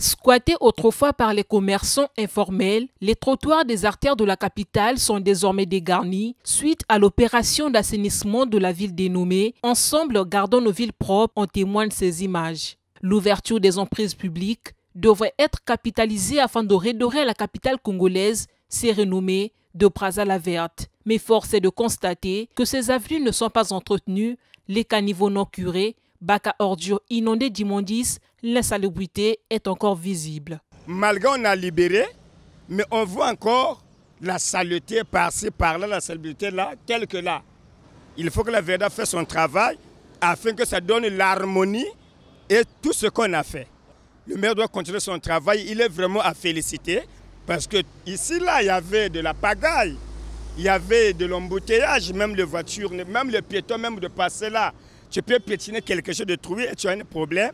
Squattés autrefois par les commerçants informels, les trottoirs des artères de la capitale sont désormais dégarnis suite à l'opération d'assainissement de la ville dénommée Ensemble gardons nos villes propres en témoignent ces images. L'ouverture des emprises publiques devrait être capitalisée afin de redorer la capitale congolaise, ses renommées de à la Verte. Mais force est de constater que ces avenues ne sont pas entretenues, les caniveaux non curés Bac à ordures inondé d'immondices, l'insalubrité est encore visible. Malgré on a libéré, mais on voit encore la saleté passer par-là, la saleté là, telle que là. Il faut que la VEDA fasse son travail afin que ça donne l'harmonie et tout ce qu'on a fait. Le maire doit continuer son travail. Il est vraiment à féliciter parce que ici, là, il y avait de la pagaille, il y avait de l'embouteillage, même les voitures, même les piétons, même de passer là. Tu peux pétiner quelque chose de troué et tu as un problème.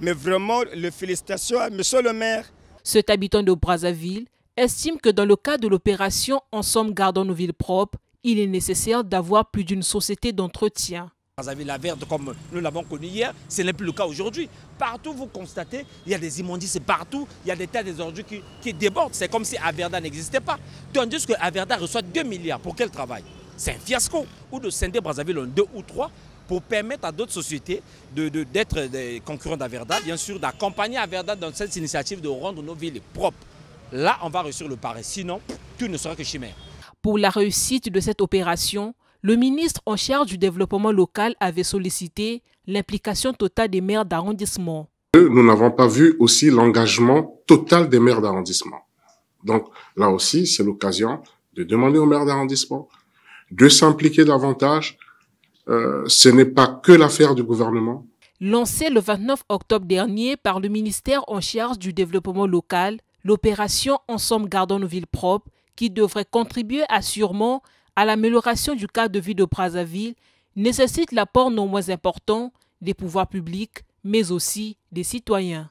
Mais vraiment, le félicitations, à monsieur le maire. Cet habitant de Brazzaville estime que dans le cas de l'opération Ensemble gardons nos villes propres, il est nécessaire d'avoir plus d'une société d'entretien. Brazzaville la verte, comme nous l'avons connu hier, ce n'est plus le cas aujourd'hui. Partout, vous constatez, il y a des immondices, partout, il y a des tas d'ordures qui, débordent. C'est comme si Averda n'existait pas. Tandis que Averda reçoit 2 milliards. Pour qu'elle travaille. C'est un fiasco. Ou de scinder Brazzaville en deux ou trois pour permettre à d'autres sociétés d'être de, des concurrents d'Averda, bien sûr, d'accompagner Averda dans cette initiative de rendre nos villes propres. Là, on va réussir le pari. Sinon, tout ne sera que chimère. Pour la réussite de cette opération, le ministre en charge du développement local avait sollicité l'implication totale des maires d'arrondissement. Nous n'avons pas vu aussi l'engagement total des maires d'arrondissement. Donc là aussi, c'est l'occasion de demander aux maires d'arrondissement de s'impliquer davantage, euh, ce n'est pas que l'affaire du gouvernement. Lancée le 29 octobre dernier par le ministère en charge du développement local, l'opération Ensemble gardons nos villes propres, qui devrait contribuer assurément à l'amélioration du cadre de vie de Brazzaville, nécessite l'apport non moins important des pouvoirs publics, mais aussi des citoyens.